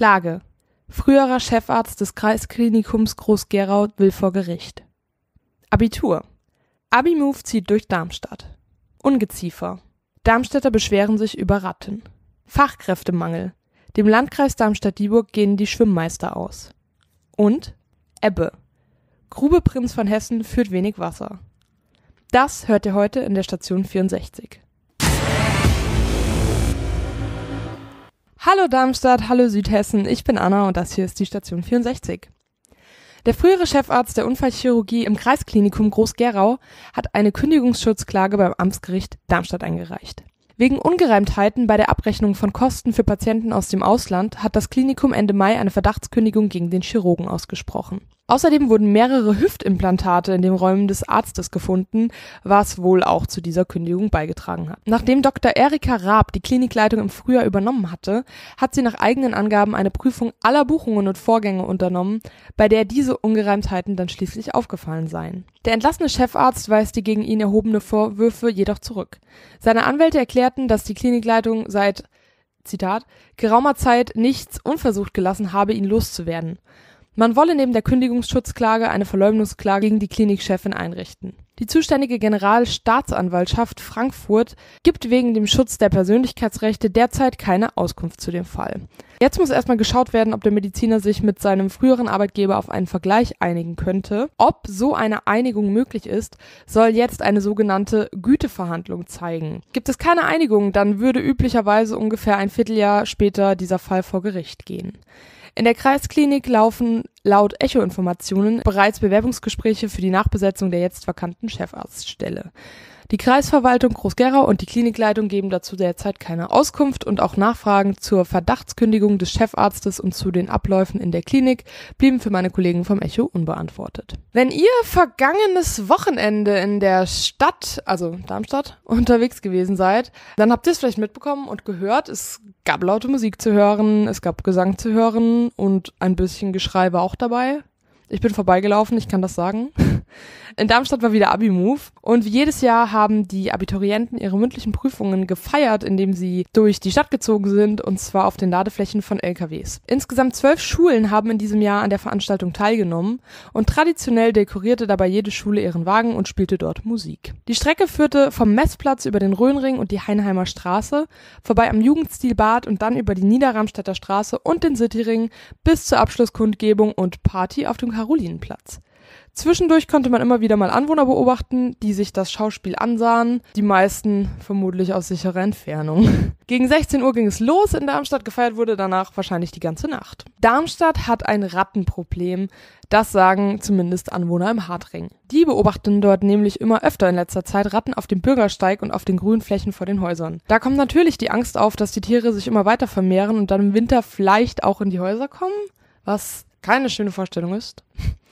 Klage. Früherer Chefarzt des Kreisklinikums Groß-Gerau will vor Gericht. Abitur. Abimove zieht durch Darmstadt. Ungeziefer. Darmstädter beschweren sich über Ratten. Fachkräftemangel. Dem Landkreis Darmstadt-Dieburg gehen die Schwimmmeister aus. Und Ebbe. Grube Prinz von Hessen führt wenig Wasser. Das hört ihr heute in der Station 64. Hallo Darmstadt, hallo Südhessen, ich bin Anna und das hier ist die Station 64. Der frühere Chefarzt der Unfallchirurgie im Kreisklinikum Groß-Gerau hat eine Kündigungsschutzklage beim Amtsgericht Darmstadt eingereicht. Wegen Ungereimtheiten bei der Abrechnung von Kosten für Patienten aus dem Ausland hat das Klinikum Ende Mai eine Verdachtskündigung gegen den Chirurgen ausgesprochen. Außerdem wurden mehrere Hüftimplantate in den Räumen des Arztes gefunden, was wohl auch zu dieser Kündigung beigetragen hat. Nachdem Dr. Erika Raab die Klinikleitung im Frühjahr übernommen hatte, hat sie nach eigenen Angaben eine Prüfung aller Buchungen und Vorgänge unternommen, bei der diese Ungereimtheiten dann schließlich aufgefallen seien. Der entlassene Chefarzt weist die gegen ihn erhobene Vorwürfe jedoch zurück. Seine Anwälte erklärten, dass die Klinikleitung seit Zitat, geraumer Zeit nichts unversucht gelassen habe, ihn loszuwerden. Man wolle neben der Kündigungsschutzklage eine Verleumdungsklage gegen die Klinikchefin einrichten. Die zuständige Generalstaatsanwaltschaft Frankfurt gibt wegen dem Schutz der Persönlichkeitsrechte derzeit keine Auskunft zu dem Fall. Jetzt muss erstmal geschaut werden, ob der Mediziner sich mit seinem früheren Arbeitgeber auf einen Vergleich einigen könnte. Ob so eine Einigung möglich ist, soll jetzt eine sogenannte Güteverhandlung zeigen. Gibt es keine Einigung, dann würde üblicherweise ungefähr ein Vierteljahr später dieser Fall vor Gericht gehen. In der Kreisklinik laufen laut Echo-Informationen bereits Bewerbungsgespräche für die Nachbesetzung der jetzt vakanten Chefarztstelle. Die Kreisverwaltung Groß-Gerau und die Klinikleitung geben dazu derzeit keine Auskunft und auch Nachfragen zur Verdachtskündigung des Chefarztes und zu den Abläufen in der Klinik blieben für meine Kollegen vom Echo unbeantwortet. Wenn ihr vergangenes Wochenende in der Stadt, also Darmstadt, unterwegs gewesen seid, dann habt ihr es vielleicht mitbekommen und gehört. Es gab laute Musik zu hören, es gab Gesang zu hören und ein bisschen Geschrei war auch dabei. Ich bin vorbeigelaufen, ich kann das sagen. In Darmstadt war wieder Abi-Move und wie jedes Jahr haben die Abiturienten ihre mündlichen Prüfungen gefeiert, indem sie durch die Stadt gezogen sind und zwar auf den Ladeflächen von LKWs. Insgesamt zwölf Schulen haben in diesem Jahr an der Veranstaltung teilgenommen und traditionell dekorierte dabei jede Schule ihren Wagen und spielte dort Musik. Die Strecke führte vom Messplatz über den Rhönring und die Heinheimer Straße, vorbei am Jugendstilbad und dann über die Niederramstädter Straße und den Cityring bis zur Abschlusskundgebung und Party auf dem Karolinenplatz. Zwischendurch konnte man immer wieder mal Anwohner beobachten, die sich das Schauspiel ansahen, die meisten vermutlich aus sicherer Entfernung. Gegen 16 Uhr ging es los in Darmstadt, gefeiert wurde danach wahrscheinlich die ganze Nacht. Darmstadt hat ein Rattenproblem, das sagen zumindest Anwohner im Hartring. Die beobachten dort nämlich immer öfter in letzter Zeit Ratten auf dem Bürgersteig und auf den grünen Flächen vor den Häusern. Da kommt natürlich die Angst auf, dass die Tiere sich immer weiter vermehren und dann im Winter vielleicht auch in die Häuser kommen, was keine schöne Vorstellung ist.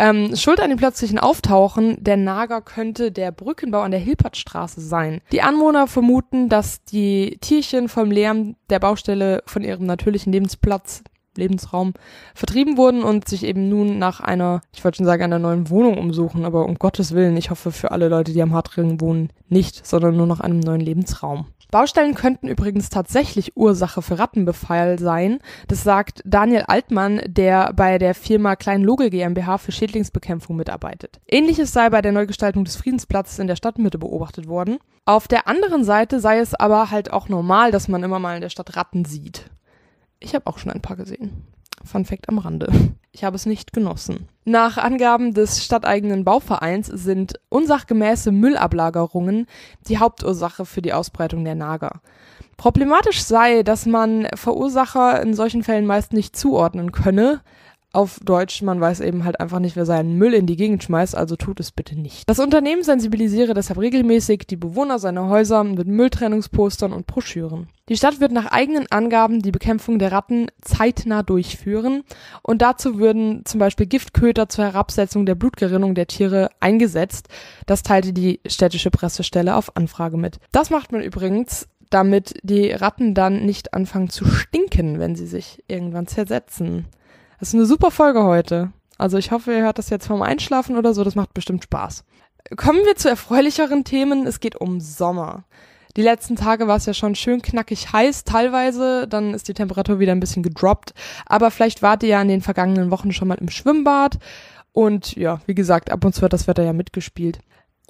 Ähm, schuld an dem plötzlichen Auftauchen der Nager könnte der Brückenbau an der Hilpertstraße sein. Die Anwohner vermuten, dass die Tierchen vom Lärm der Baustelle von ihrem natürlichen Lebensplatz, Lebensraum vertrieben wurden und sich eben nun nach einer, ich wollte schon sagen, einer neuen Wohnung umsuchen, aber um Gottes Willen, ich hoffe für alle Leute, die am Hartring wohnen, nicht, sondern nur nach einem neuen Lebensraum. Baustellen könnten übrigens tatsächlich Ursache für Rattenbefall sein. Das sagt Daniel Altmann, der bei der Firma Klein Kleinlogel GmbH für Schädlingsbekämpfung mitarbeitet. Ähnliches sei bei der Neugestaltung des Friedensplatzes in der Stadtmitte beobachtet worden. Auf der anderen Seite sei es aber halt auch normal, dass man immer mal in der Stadt Ratten sieht. Ich habe auch schon ein paar gesehen. Fun Fact am Rande. Ich habe es nicht genossen. Nach Angaben des stadteigenen Bauvereins sind unsachgemäße Müllablagerungen die Hauptursache für die Ausbreitung der Nager. Problematisch sei, dass man Verursacher in solchen Fällen meist nicht zuordnen könne, auf Deutsch, man weiß eben halt einfach nicht, wer seinen Müll in die Gegend schmeißt, also tut es bitte nicht. Das Unternehmen sensibilisiere deshalb regelmäßig die Bewohner seiner Häuser mit Mülltrennungspostern und Broschüren. Die Stadt wird nach eigenen Angaben die Bekämpfung der Ratten zeitnah durchführen und dazu würden zum Beispiel Giftköter zur Herabsetzung der Blutgerinnung der Tiere eingesetzt. Das teilte die städtische Pressestelle auf Anfrage mit. Das macht man übrigens, damit die Ratten dann nicht anfangen zu stinken, wenn sie sich irgendwann zersetzen. Das ist eine super Folge heute. Also ich hoffe, ihr hört das jetzt vom Einschlafen oder so, das macht bestimmt Spaß. Kommen wir zu erfreulicheren Themen. Es geht um Sommer. Die letzten Tage war es ja schon schön knackig heiß, teilweise. Dann ist die Temperatur wieder ein bisschen gedroppt. Aber vielleicht wart ihr ja in den vergangenen Wochen schon mal im Schwimmbad. Und ja, wie gesagt, ab und zu hat das Wetter ja mitgespielt.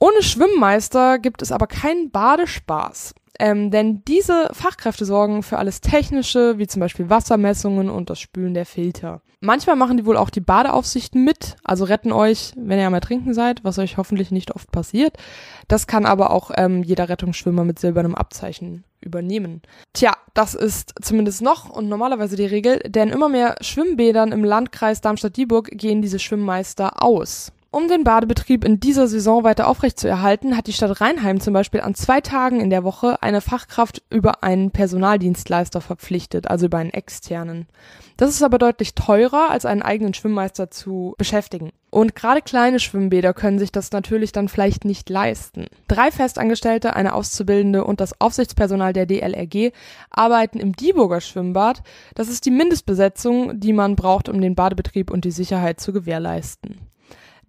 Ohne Schwimmmeister gibt es aber keinen Badespaß. Ähm, denn diese Fachkräfte sorgen für alles Technische, wie zum Beispiel Wassermessungen und das Spülen der Filter. Manchmal machen die wohl auch die Badeaufsichten mit, also retten euch, wenn ihr am Ertrinken seid, was euch hoffentlich nicht oft passiert. Das kann aber auch ähm, jeder Rettungsschwimmer mit silbernem Abzeichen übernehmen. Tja, das ist zumindest noch und normalerweise die Regel, denn immer mehr Schwimmbädern im Landkreis Darmstadt-Dieburg gehen diese Schwimmmeister aus. Um den Badebetrieb in dieser Saison weiter aufrechtzuerhalten, hat die Stadt Rheinheim zum Beispiel an zwei Tagen in der Woche eine Fachkraft über einen Personaldienstleister verpflichtet, also über einen externen. Das ist aber deutlich teurer, als einen eigenen Schwimmmeister zu beschäftigen. Und gerade kleine Schwimmbäder können sich das natürlich dann vielleicht nicht leisten. Drei Festangestellte, eine Auszubildende und das Aufsichtspersonal der DLRG arbeiten im Dieburger Schwimmbad. Das ist die Mindestbesetzung, die man braucht, um den Badebetrieb und die Sicherheit zu gewährleisten.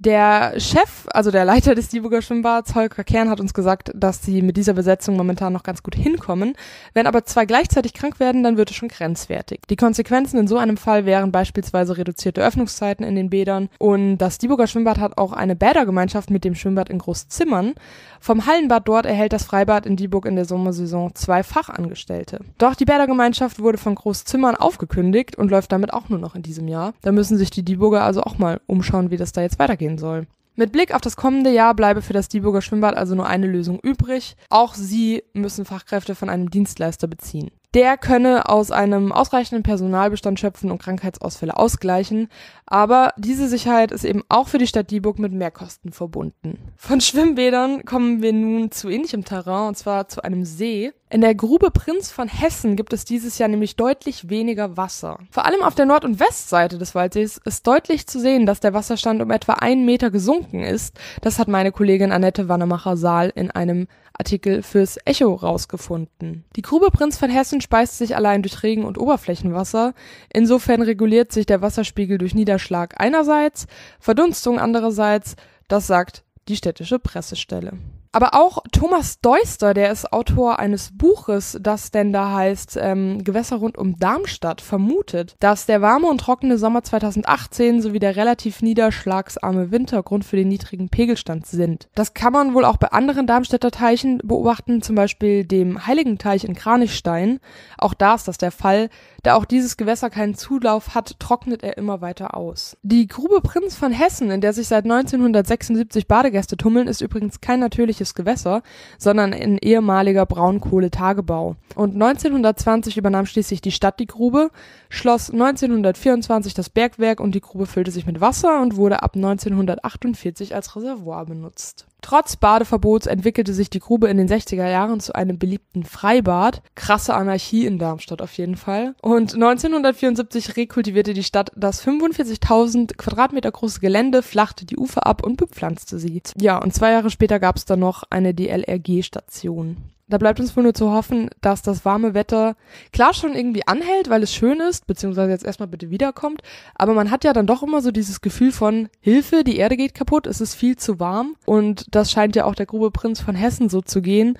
Der Chef, also der Leiter des Dieburger Schwimmbads, Holger Kern, hat uns gesagt, dass sie mit dieser Besetzung momentan noch ganz gut hinkommen. Wenn aber zwei gleichzeitig krank werden, dann wird es schon grenzwertig. Die Konsequenzen in so einem Fall wären beispielsweise reduzierte Öffnungszeiten in den Bädern und das Dieburger Schwimmbad hat auch eine Bädergemeinschaft mit dem Schwimmbad in Großzimmern. Vom Hallenbad dort erhält das Freibad in Dieburg in der Sommersaison zwei Fachangestellte. Doch die Bädergemeinschaft wurde von Großzimmern aufgekündigt und läuft damit auch nur noch in diesem Jahr. Da müssen sich die Dieburger also auch mal umschauen, wie das da jetzt weitergeht gehen soll. Mit Blick auf das kommende Jahr bleibe für das Dieburger Schwimmbad also nur eine Lösung übrig. Auch sie müssen Fachkräfte von einem Dienstleister beziehen. Der könne aus einem ausreichenden Personalbestand schöpfen und Krankheitsausfälle ausgleichen, aber diese Sicherheit ist eben auch für die Stadt Dieburg mit Mehrkosten verbunden. Von Schwimmbädern kommen wir nun zu ähnlichem Terrain, und zwar zu einem See. In der Grube Prinz von Hessen gibt es dieses Jahr nämlich deutlich weniger Wasser. Vor allem auf der Nord- und Westseite des Waldsees ist deutlich zu sehen, dass der Wasserstand um etwa einen Meter gesunken ist. Das hat meine Kollegin Annette Wannemacher-Saal in einem Artikel fürs Echo rausgefunden. Die Grube Prinz von Hessen speist sich allein durch Regen- und Oberflächenwasser. Insofern reguliert sich der Wasserspiegel durch Niederschlag einerseits, Verdunstung andererseits. Das sagt die städtische Pressestelle. Aber auch Thomas Deuster, der ist Autor eines Buches, das denn da heißt ähm, Gewässer rund um Darmstadt, vermutet, dass der warme und trockene Sommer 2018 sowie der relativ niederschlagsarme Winter Grund für den niedrigen Pegelstand sind. Das kann man wohl auch bei anderen Darmstädter Teichen beobachten, zum Beispiel dem Heiligen Teich in Kranichstein. Auch da ist das der Fall. Da auch dieses Gewässer keinen Zulauf hat, trocknet er immer weiter aus. Die Grube Prinz von Hessen, in der sich seit 1976 Badegäste tummeln, ist übrigens kein natürlicher natürliches Gewässer, sondern ein ehemaliger Braunkohletagebau. Und 1920 übernahm schließlich die Stadt die Grube, schloss 1924 das Bergwerk und die Grube füllte sich mit Wasser und wurde ab 1948 als Reservoir benutzt. Trotz Badeverbots entwickelte sich die Grube in den 60er Jahren zu einem beliebten Freibad. Krasse Anarchie in Darmstadt auf jeden Fall. Und 1974 rekultivierte die Stadt das 45.000 Quadratmeter große Gelände, flachte die Ufer ab und bepflanzte sie. Ja, und zwei Jahre später gab es dann noch eine DLRG-Station da bleibt uns wohl nur zu hoffen, dass das warme Wetter klar schon irgendwie anhält, weil es schön ist, beziehungsweise jetzt erstmal bitte wiederkommt. Aber man hat ja dann doch immer so dieses Gefühl von Hilfe, die Erde geht kaputt, es ist viel zu warm. Und das scheint ja auch der Grube Prinz von Hessen so zu gehen.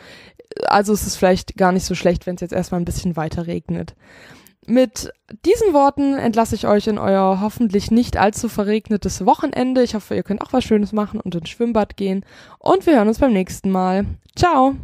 Also ist es vielleicht gar nicht so schlecht, wenn es jetzt erstmal ein bisschen weiter regnet. Mit diesen Worten entlasse ich euch in euer hoffentlich nicht allzu verregnetes Wochenende. Ich hoffe, ihr könnt auch was Schönes machen und ins Schwimmbad gehen. Und wir hören uns beim nächsten Mal. Ciao!